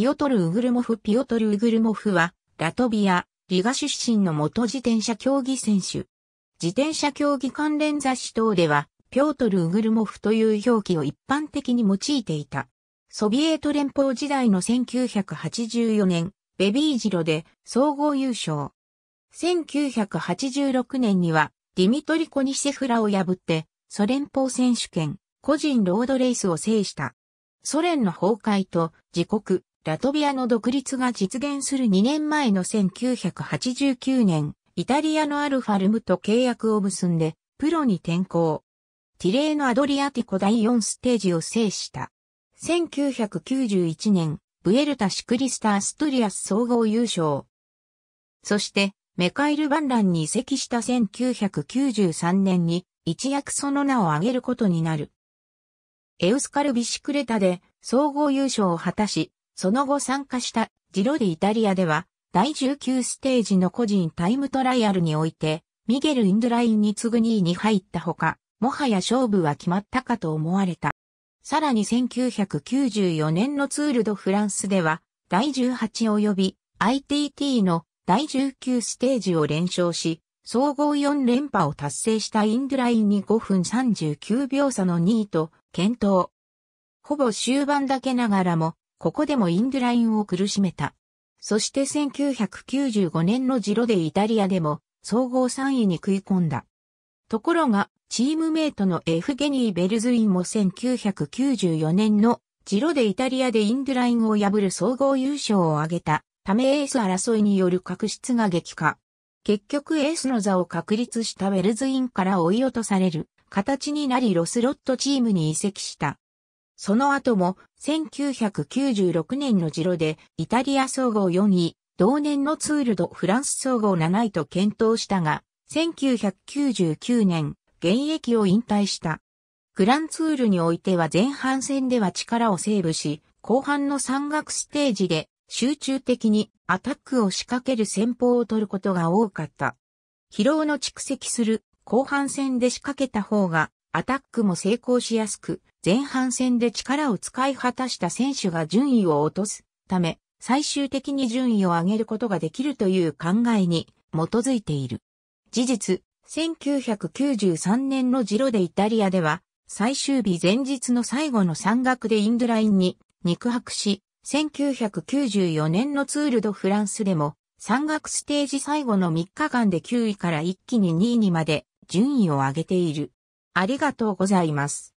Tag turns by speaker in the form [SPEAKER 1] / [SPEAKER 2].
[SPEAKER 1] ピオトル・ウグルモフピオトル・ウグルモフは、ラトビア、リガ出身の元自転車競技選手。自転車競技関連雑誌等では、ピョートル・ウグルモフという表記を一般的に用いていた。ソビエト連邦時代の1984年、ベビージロで総合優勝。1986年には、ディミトリコ・ニセフラを破って、ソ連邦選手権、個人ロードレースを制した。ソ連の崩壊と自国、ラトビアの独立が実現する2年前の1989年、イタリアのアルファルムと契約を結んで、プロに転向。ティレーのアドリアティコ第4ステージを制した。1991年、ブエルタ・シクリスタ・アストリアス総合優勝。そして、メカイル・バンランに移籍した1993年に、一躍その名を挙げることになる。エウスカルビシクレタで総合優勝を果たし、その後参加したジロディイタリアでは、第19ステージの個人タイムトライアルにおいて、ミゲル・インドラインに次ぐ2位に入ったほか、もはや勝負は決まったかと思われた。さらに1994年のツールドフランスでは、第18及び ITT の第19ステージを連勝し、総合4連覇を達成したインドラインに5分39秒差の2位と、検討。ほぼ終盤だけながらも、ここでもインドゥラインを苦しめた。そして1995年のジロでイタリアでも総合3位に食い込んだ。ところが、チームメイトのエフゲニー・ベルズインも1994年のジロでイタリアでインドゥラインを破る総合優勝を挙げたためエース争いによる確執が激化。結局エースの座を確立したベルズインから追い落とされる形になりロスロットチームに移籍した。その後も1996年のジロでイタリア総合4位、同年のツールドフランス総合7位と検討したが、1999年、現役を引退した。グランツールにおいては前半戦では力をセーブし、後半の山岳ステージで集中的にアタックを仕掛ける戦法を取ることが多かった。疲労の蓄積する後半戦で仕掛けた方がアタックも成功しやすく、前半戦で力を使い果たした選手が順位を落とすため、最終的に順位を上げることができるという考えに基づいている。事実、1993年のジロでイタリアでは、最終日前日の最後の山岳でインドラインに肉薄し、1994年のツールドフランスでも、山岳ステージ最後の3日間で9位から一気に2位にまで順位を上げている。ありがとうございます。